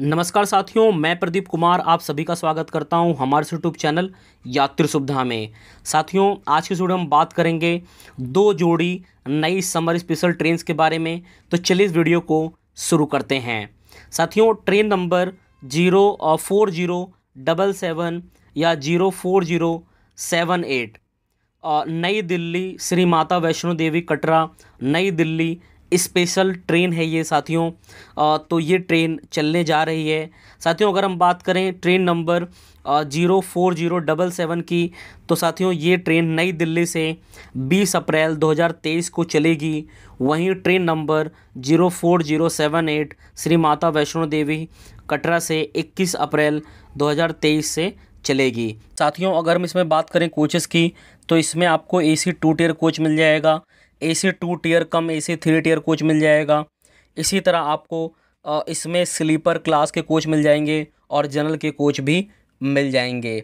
नमस्कार साथियों मैं प्रदीप कुमार आप सभी का स्वागत करता हूं हमारे यूट्यूब चैनल यात्री सुविधा में साथियों आज की वीडियो हम बात करेंगे दो जोड़ी नई समर स्पेशल ट्रेन के बारे में तो चलिए इस वीडियो को शुरू करते हैं साथियों ट्रेन नंबर जीरो और फोर जीरो डबल सेवन या zero four zero seven eight New Delhi Shri Mata Vaishno देवी कटरा नई दिल्ली स्पेशल ट्रेन है ये साथियों तो ये ट्रेन चलने जा रही है साथियों अगर हम बात करें train number zero four zero double seven की तो साथियों ये ट्रेन नई दिल्ली से बीस अप्रैल दो हज़ार तेईस को चलेगी वहीं train number zero four zero seven eight Shri Mata Vaishno देवी कटरा से इक्कीस अप्रैल दो हज़ार तेईस से चलेगी साथियों अगर हम इसमें बात करें कोचेस की तो इसमें आपको ए सी टू टेयर कोच मिल जाएगा A C two tier cum A C three tier coach मिल जाएगा इसी तरह आपको इसमें स्लीपर क्लास के कोच मिल जाएंगे और जनरल के कोच भी मिल जाएंगे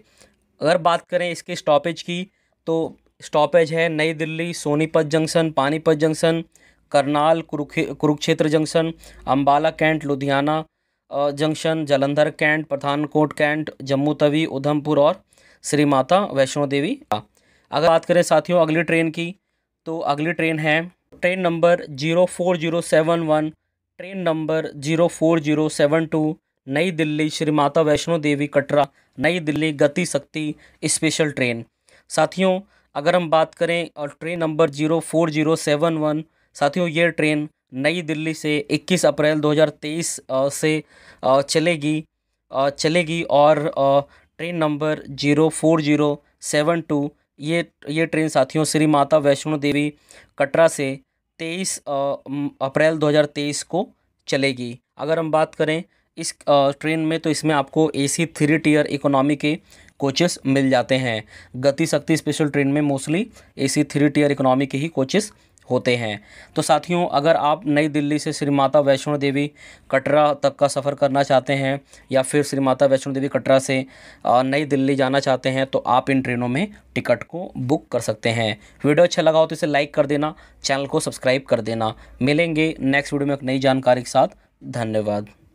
अगर बात करें इसके स्टॉपेज की तो स्टॉपेज है New Delhi Sonipat junction Panipat junction Karnal Kurukshetra junction Ambala cantt Ludhiana junction Jalandhar cantt Pathankot cantt Jammu Tawi Udhampur और श्री माता वैष्णो देवी अगर बात करें साथियों अगली ट्रेन की तो अगली ट्रेन है train number zero four zero seven one train number zero four zero seven two New Delhi Shri Mata Vaishno देवी कटरा नई दिल्ली गति शक्ति स्पेशल ट्रेन साथियों अगर हम बात करें और train number zero four zero seven one साथियों ये ट्रेन नई दिल्ली से 21 अप्रैल 2023 से चलेगी चलेगी और train number zero four zero seven two ये ये ट्रेन साथियों श्री माता वैष्णो देवी कटरा से 23 अप्रैल 2023 को चलेगी अगर हम बात करें इस ट्रेन में तो इसमें आपको एसी थ्री टीयर इकोनॉमी के कोचेस मिल जाते हैं गति शक्ति स्पेशल ट्रेन में mostly AC three tier economy के ही कोचेस होते हैं तो साथियों अगर आप नई दिल्ली से श्री माता वैष्णो देवी कटरा तक का सफ़र करना चाहते हैं या फिर श्री माता वैष्णो देवी कटरा से नई दिल्ली जाना चाहते हैं तो आप इन ट्रेनों में टिकट को बुक कर सकते हैं वीडियो अच्छा लगा हो तो इसे लाइक कर देना चैनल को सब्सक्राइब कर देना मिलेंगे नेक्स्ट वीडियो में एक नई जानकारी के साथ धन्यवाद